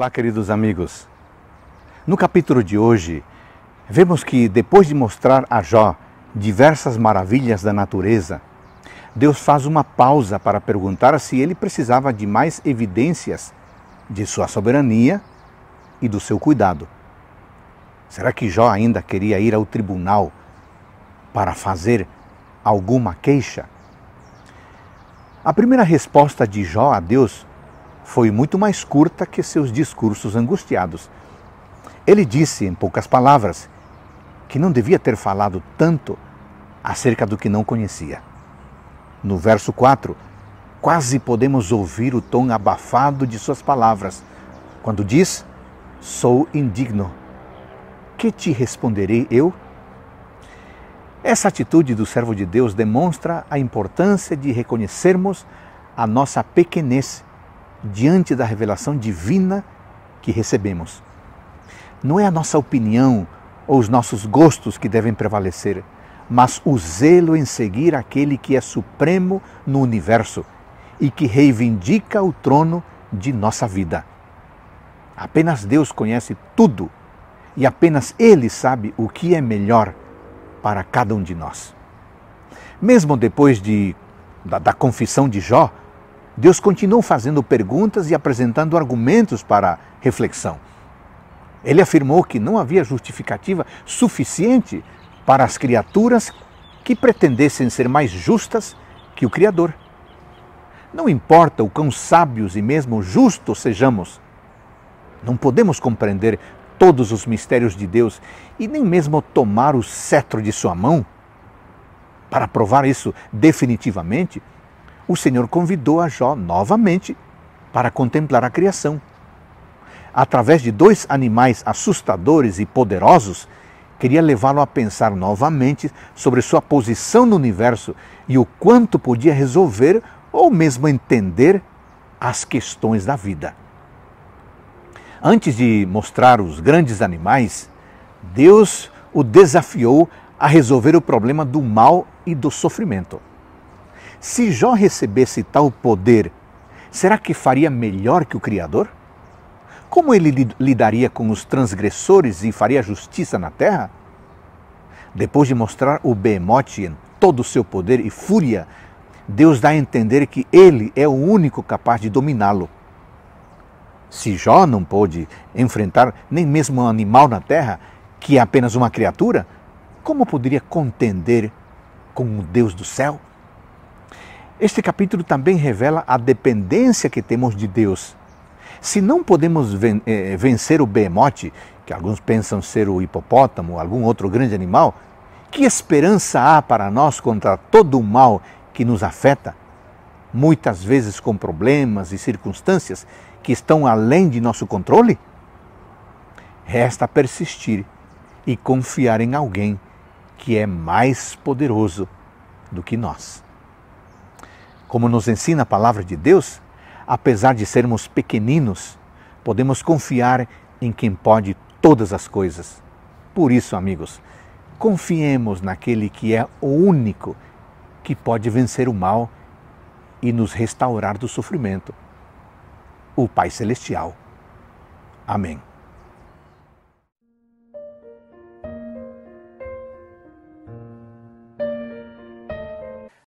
Olá, queridos amigos. No capítulo de hoje, vemos que depois de mostrar a Jó diversas maravilhas da natureza, Deus faz uma pausa para perguntar se ele precisava de mais evidências de sua soberania e do seu cuidado. Será que Jó ainda queria ir ao tribunal para fazer alguma queixa? A primeira resposta de Jó a Deus foi muito mais curta que seus discursos angustiados. Ele disse, em poucas palavras, que não devia ter falado tanto acerca do que não conhecia. No verso 4, quase podemos ouvir o tom abafado de suas palavras, quando diz: Sou indigno. Que te responderei eu? Essa atitude do servo de Deus demonstra a importância de reconhecermos a nossa pequenez diante da revelação divina que recebemos. Não é a nossa opinião ou os nossos gostos que devem prevalecer, mas o zelo em seguir aquele que é supremo no universo e que reivindica o trono de nossa vida. Apenas Deus conhece tudo e apenas Ele sabe o que é melhor para cada um de nós. Mesmo depois de, da, da confissão de Jó, Deus continuou fazendo perguntas e apresentando argumentos para reflexão. Ele afirmou que não havia justificativa suficiente para as criaturas que pretendessem ser mais justas que o Criador. Não importa o quão sábios e mesmo justos sejamos, não podemos compreender todos os mistérios de Deus e nem mesmo tomar o cetro de sua mão. Para provar isso definitivamente, o Senhor convidou a Jó novamente para contemplar a criação. Através de dois animais assustadores e poderosos, queria levá-lo a pensar novamente sobre sua posição no universo e o quanto podia resolver ou mesmo entender as questões da vida. Antes de mostrar os grandes animais, Deus o desafiou a resolver o problema do mal e do sofrimento. Se Jó recebesse tal poder, será que faria melhor que o Criador? Como ele lidaria com os transgressores e faria justiça na terra? Depois de mostrar o Behemoth em todo o seu poder e fúria, Deus dá a entender que ele é o único capaz de dominá-lo. Se Jó não pôde enfrentar nem mesmo um animal na terra, que é apenas uma criatura, como poderia contender com o Deus do céu? Este capítulo também revela a dependência que temos de Deus. Se não podemos eh, vencer o behemote, que alguns pensam ser o hipopótamo, algum outro grande animal, que esperança há para nós contra todo o mal que nos afeta? Muitas vezes com problemas e circunstâncias que estão além de nosso controle? Resta persistir e confiar em alguém que é mais poderoso do que nós como nos ensina a palavra de Deus, apesar de sermos pequeninos, podemos confiar em quem pode todas as coisas. Por isso, amigos, confiemos naquele que é o único que pode vencer o mal e nos restaurar do sofrimento o Pai Celestial. Amém.